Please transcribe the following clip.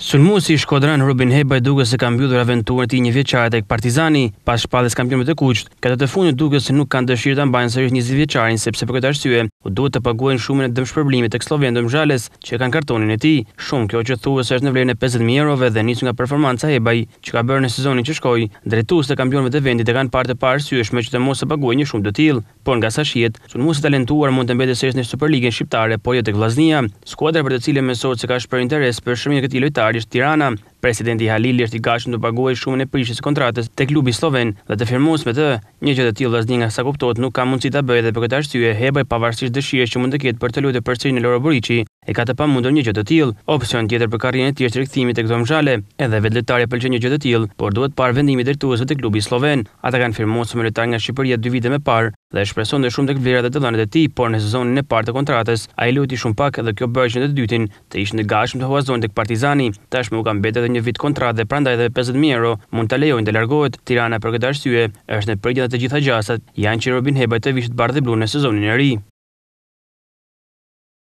Sulmuesi i shkodrën Robin Hebaj duket se ka mbyllur aventurën e tij një vjeçare tek Partizani, pas shpalljes kampionit të kuqt. Këtë të fundit duket se nuk kanë dëshirë ta mbajnë sërish një zgjidhjeçarin sepse për këtë arsye u duhet të paguajnë shumën e dëmshpërblimit tek Slovenia Domzhales, që kanë kartonin e tij. Shumë kjo që thuhet se është në vlerën e 50000 eurove dhe nisi nga performanca e Hebaj, që ka bërë në sezonin që shkoi, drejtues të kampionëve të vendit e kanë parë të parë arsyeshme që të mos e paguajnë një shumë të till. Por nga sa shihet, sulmuesi talentuar mund të mbetet sërish në Superligën shqiptare, por jo tek Vllaznia, skuadra për të cilën mësohet se ka shpër interes për shërimin e këtij lojtari qytetari është Tirana. Presidenti Halili është i gatshëm të paguajë shumën e prishës së kontratës te klubi sloven dhe të firmus me të. Një gjë të tillë vazhdim nga sa kuptohet nuk ka mundësi ta bëjë dhe për këtë arsye Hebe pavarësisht dëshirës që mund të ketë për të e përsëri në Loro Buriçi, e ka të pamundur një gjë të tillë. Opsion tjetër për karrierën e tjetër rikthimit tek Domžale, edhe vetëletarja pëlqen një gjë të tillë, por duhet parë vendimi drejtuesve të klubit sloven. Ata kanë firmuar me lojtar nga Shqipëria 2 vite më parë dhe dhe shumë tek vlerat e dhënave e tij, por në sezonin e parë të kontratës ai luti shumë pak dhe kjo bëri që në të dytin të ishte në gashëm të huazonte tek Partizani. Tashmë u ka mbetur edhe një vit kontratë dhe prandaj edhe 50000 euro mund ta lejojnë të largohet. Tirana për këtë arsye është në pritje të gjitha gjasat, janë që Robin Hebaj të vishë të bardhë blu në sezonin e ri.